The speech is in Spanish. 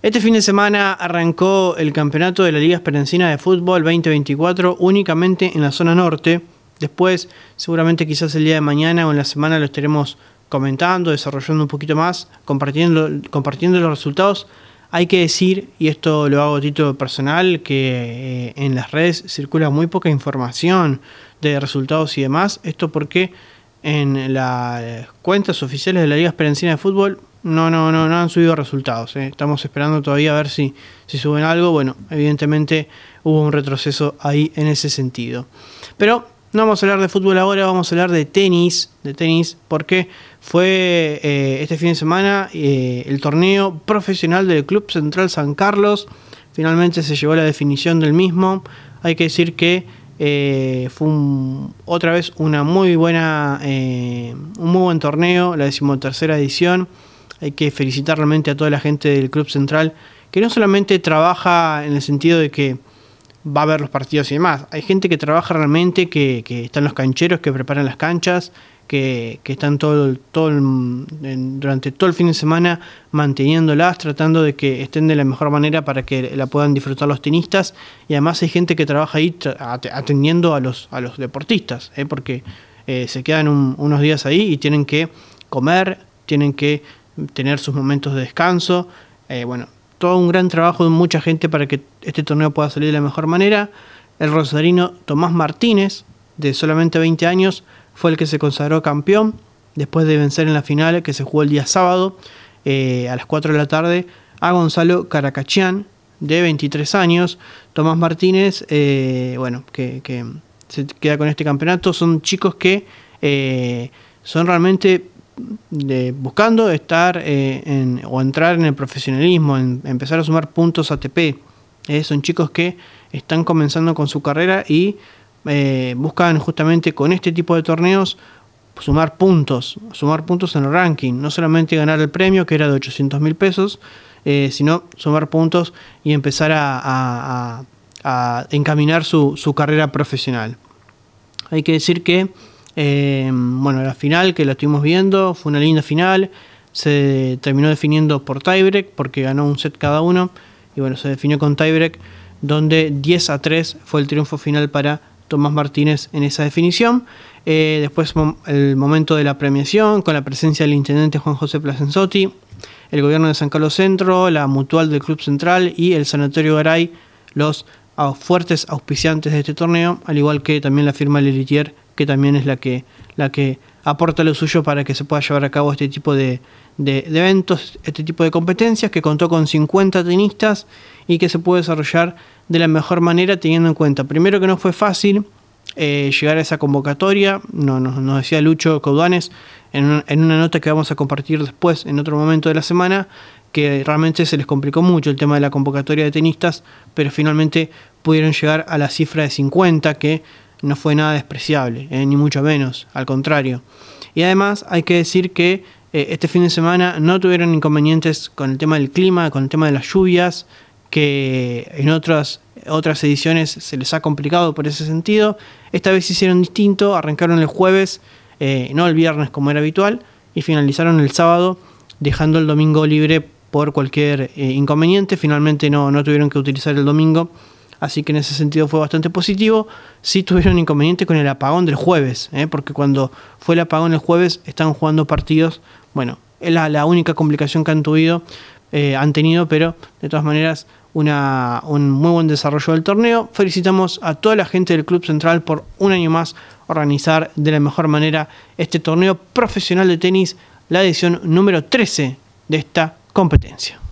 Este fin de semana arrancó el campeonato de la Liga Esperancina de Fútbol 2024 únicamente en la zona norte. Después, seguramente quizás el día de mañana o en la semana lo estaremos comentando, desarrollando un poquito más, compartiendo, compartiendo los resultados. Hay que decir, y esto lo hago a título personal, que eh, en las redes circula muy poca información de resultados y demás. Esto porque en las cuentas oficiales de la Liga Esperanzina de Fútbol no, no, no, no han subido resultados. Eh. Estamos esperando todavía a ver si, suben algo. Bueno, evidentemente hubo un retroceso ahí en ese sentido. Pero no vamos a hablar de fútbol ahora, vamos a hablar de tenis, de tenis, porque fue eh, este fin de semana eh, el torneo profesional del Club Central San Carlos. Finalmente se llevó la definición del mismo. Hay que decir que fue otra vez una muy buena, un muy buen torneo, la decimotercera edición. Hay que felicitar realmente a toda la gente del Club Central, que no solamente trabaja en el sentido de que va a ver los partidos y demás. Hay gente que trabaja realmente, que, están los cancheros, que preparan las canchas, que, están todo, todo durante todo el fin de semana manteniéndolas, tratando de que estén de la mejor manera para que la puedan disfrutar los tenistas. Y además hay gente que trabaja ahí atendiendo a los, a los deportistas, ¿eh? porque eh, se quedan unos días ahí y tienen que comer, tienen que tener sus momentos de descanso. Eh, bueno, todo un gran trabajo de mucha gente para que este torneo pueda salir de la mejor manera. El rosarino Tomás Martínez, de solamente 20 años, fue el que se consagró campeón después de vencer en la final que se jugó el día sábado eh, a las 4 de la tarde a Gonzalo Caracachián, de 23 años. Tomás Martínez, eh, bueno, que, se queda con este campeonato. Son chicos que son realmente de, buscando estar eh, o entrar en el profesionalismo, empezar a sumar puntos ATP. Eh, son chicos que están comenzando con su carrera y eh, buscan justamente con este tipo de torneos sumar puntos, sumar puntos en el ranking, no solamente ganar el premio que era de 800 mil pesos, sino sumar puntos y empezar a, encaminar su carrera profesional. Hay que decir que eh, bueno, la final que la estuvimos viendo fue una linda final. Se terminó definiendo por tiebreak porque ganó un set cada uno. Y bueno, se definió con tiebreak donde 10 a 3 fue el triunfo final para Tomás Martínez en esa definición. Eh, después el momento de la premiación con la presencia del intendente Juan José Placenzotti, el gobierno de San Carlos Centro, la mutual del Club Central y el Sanatorio Garay, los fuertes auspiciantes de este torneo, al igual que también la firma Lelitier que también es la que, la que aporta lo suyo para que se pueda llevar a cabo este tipo de, eventos, este tipo de competencias, que contó con 50 tenistas y que se puede desarrollar de la mejor manera teniendo en cuenta, primero que no fue fácil eh, llegar a esa convocatoria, no, nos decía Lucho Caudanes en una, en una nota que vamos a compartir después en otro momento de la semana, que realmente se les complicó mucho el tema de la convocatoria de tenistas, pero finalmente pudieron llegar a la cifra de 50 que no fue nada despreciable, eh, ni mucho menos, al contrario. Y además hay que decir que eh, este fin de semana no tuvieron inconvenientes con el tema del clima, con el tema de las lluvias, que en otras, otras ediciones se les ha complicado por ese sentido. Esta vez hicieron distinto, arrancaron el jueves, eh, no el viernes como era habitual, y finalizaron el sábado, dejando el domingo libre por cualquier inconveniente. Finalmente no, no tuvieron que utilizar el domingo así que en ese sentido fue bastante positivo. Sí tuvieron inconveniente con el apagón del jueves, ¿eh? porque cuando fue el apagón el jueves estaban jugando partidos, bueno, es la, única complicación que han tenido, eh, han tenido, pero de todas maneras un muy buen desarrollo del torneo. Felicitamos a toda la gente del Club Central por un año más organizar de la mejor manera este torneo profesional de tenis, la edición número 13 de esta competencia.